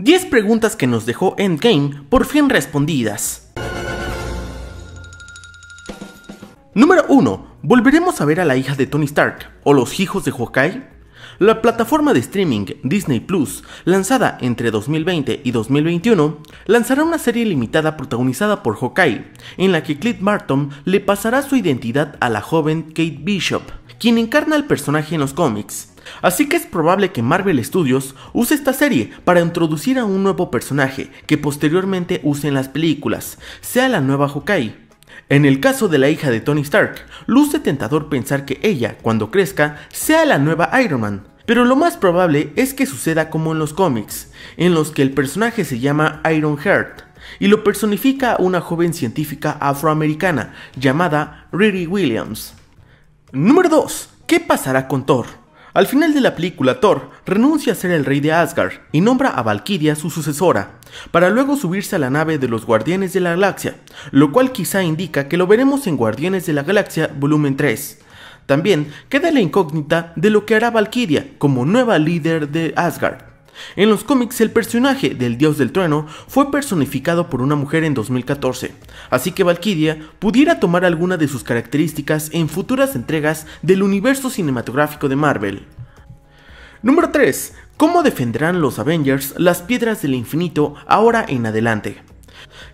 10 preguntas que nos dejó Endgame por fin respondidas. Número 1. ¿Volveremos a ver a la hija de Tony Stark o los hijos de Hawkeye? La plataforma de streaming Disney Plus, lanzada entre 2020 y 2021, lanzará una serie limitada protagonizada por Hawkeye, en la que Clint Barton le pasará su identidad a la joven Kate Bishop, quien encarna al personaje en los cómics. Así que es probable que Marvel Studios use esta serie para introducir a un nuevo personaje que posteriormente use en las películas, sea la nueva Hawkeye. En el caso de la hija de Tony Stark, luce tentador pensar que ella, cuando crezca, sea la nueva Iron Man. Pero lo más probable es que suceda como en los cómics, en los que el personaje se llama Iron Heart y lo personifica una joven científica afroamericana llamada Riri Williams. Número 2. ¿Qué pasará con Thor? Al final de la película, Thor renuncia a ser el rey de Asgard y nombra a Valkyria su sucesora, para luego subirse a la nave de los Guardianes de la Galaxia, lo cual quizá indica que lo veremos en Guardianes de la Galaxia volumen 3. También queda la incógnita de lo que hará Valkyria como nueva líder de Asgard. En los cómics, el personaje del dios del trueno fue personificado por una mujer en 2014, así que Valkyria pudiera tomar alguna de sus características en futuras entregas del universo cinematográfico de Marvel. Número 3. ¿Cómo defenderán los Avengers las piedras del infinito ahora en adelante?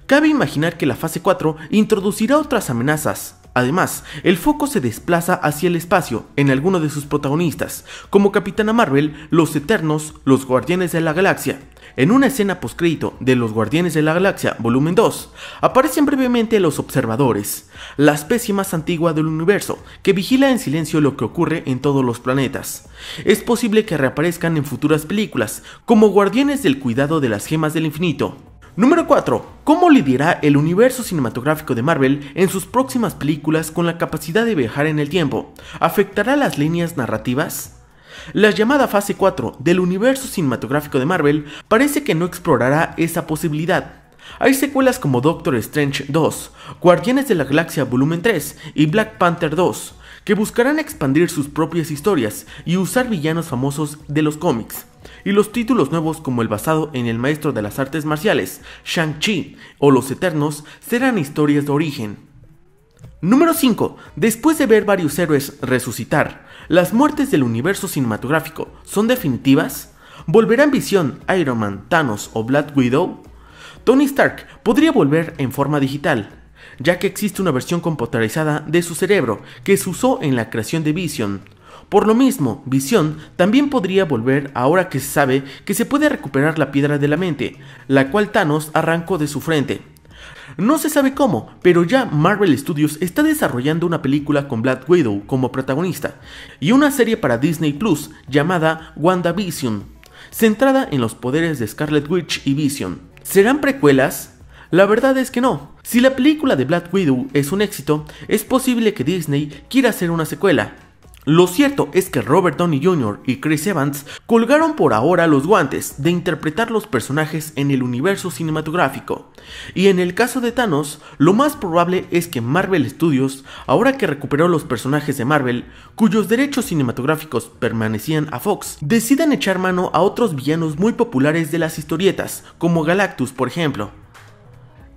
Cabe imaginar que la fase 4 introducirá otras amenazas, Además, el foco se desplaza hacia el espacio en alguno de sus protagonistas, como Capitana Marvel, los Eternos, los Guardianes de la Galaxia. En una escena postcrédito de Los Guardianes de la Galaxia, volumen 2, aparecen brevemente los observadores, la especie más antigua del universo, que vigila en silencio lo que ocurre en todos los planetas. Es posible que reaparezcan en futuras películas, como Guardianes del Cuidado de las Gemas del Infinito, Número 4. ¿Cómo lidiará el universo cinematográfico de Marvel en sus próximas películas con la capacidad de viajar en el tiempo? ¿Afectará las líneas narrativas? La llamada fase 4 del universo cinematográfico de Marvel parece que no explorará esa posibilidad. Hay secuelas como Doctor Strange 2, Guardianes de la Galaxia Volumen 3 y Black Panther 2, que buscarán expandir sus propias historias y usar villanos famosos de los cómics y los títulos nuevos como el basado en el maestro de las artes marciales, Shang-Chi, o Los Eternos, serán historias de origen. Número 5. Después de ver varios héroes resucitar, ¿las muertes del universo cinematográfico son definitivas? ¿Volverán Visión, Iron Man, Thanos o Black Widow? Tony Stark podría volver en forma digital, ya que existe una versión computarizada de su cerebro que se usó en la creación de Vision, por lo mismo, Vision también podría volver ahora que se sabe que se puede recuperar la piedra de la mente, la cual Thanos arrancó de su frente. No se sabe cómo, pero ya Marvel Studios está desarrollando una película con Black Widow como protagonista y una serie para Disney Plus llamada WandaVision, centrada en los poderes de Scarlet Witch y Vision. ¿Serán precuelas? La verdad es que no. Si la película de Black Widow es un éxito, es posible que Disney quiera hacer una secuela, lo cierto es que Robert Downey Jr. y Chris Evans colgaron por ahora los guantes de interpretar los personajes en el universo cinematográfico, y en el caso de Thanos, lo más probable es que Marvel Studios, ahora que recuperó los personajes de Marvel, cuyos derechos cinematográficos permanecían a Fox, decidan echar mano a otros villanos muy populares de las historietas, como Galactus por ejemplo.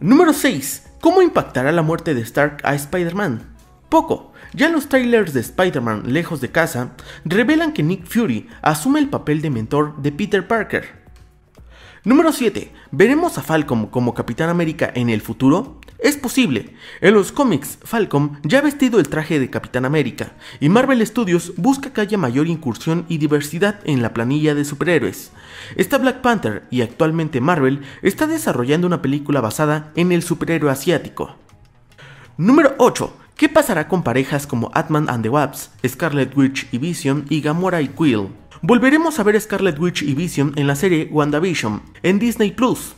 Número 6. ¿Cómo impactará la muerte de Stark a Spider-Man? Poco. Ya los trailers de Spider-Man lejos de casa revelan que Nick Fury asume el papel de mentor de Peter Parker. Número 7. ¿Veremos a Falcon como Capitán América en el futuro? Es posible. En los cómics, Falcon ya ha vestido el traje de Capitán América, y Marvel Studios busca que haya mayor incursión y diversidad en la planilla de superhéroes. Está Black Panther y actualmente Marvel está desarrollando una película basada en el superhéroe asiático. Número 8. ¿Qué pasará con parejas como Atman and the Waps, Scarlet Witch y Vision y Gamora y Quill? Volveremos a ver Scarlet Witch y Vision en la serie WandaVision en Disney Plus.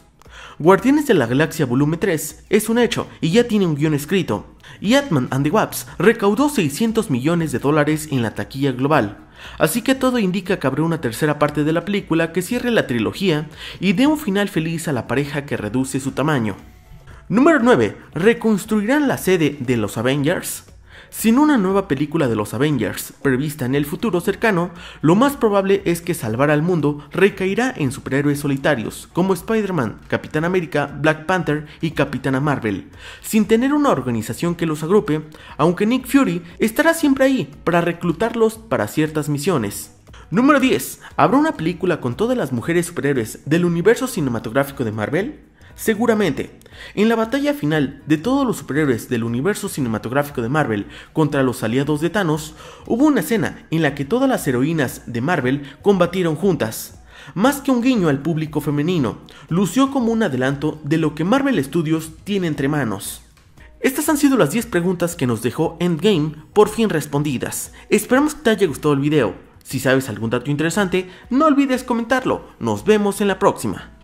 Guardianes de la Galaxia Volumen 3 es un hecho y ya tiene un guión escrito. Y Atman and the Waps recaudó 600 millones de dólares en la taquilla global. Así que todo indica que habrá una tercera parte de la película que cierre la trilogía y dé un final feliz a la pareja que reduce su tamaño. Número 9. ¿Reconstruirán la sede de los Avengers? Sin una nueva película de los Avengers prevista en el futuro cercano, lo más probable es que salvar al mundo recaerá en superhéroes solitarios como Spider-Man, Capitán América, Black Panther y Capitana Marvel, sin tener una organización que los agrupe, aunque Nick Fury estará siempre ahí para reclutarlos para ciertas misiones. Número 10. ¿Habrá una película con todas las mujeres superhéroes del universo cinematográfico de Marvel? Seguramente, en la batalla final de todos los superhéroes del universo cinematográfico de Marvel contra los aliados de Thanos, hubo una escena en la que todas las heroínas de Marvel combatieron juntas. Más que un guiño al público femenino, lució como un adelanto de lo que Marvel Studios tiene entre manos. Estas han sido las 10 preguntas que nos dejó Endgame por fin respondidas. Esperamos que te haya gustado el video. Si sabes algún dato interesante, no olvides comentarlo. Nos vemos en la próxima.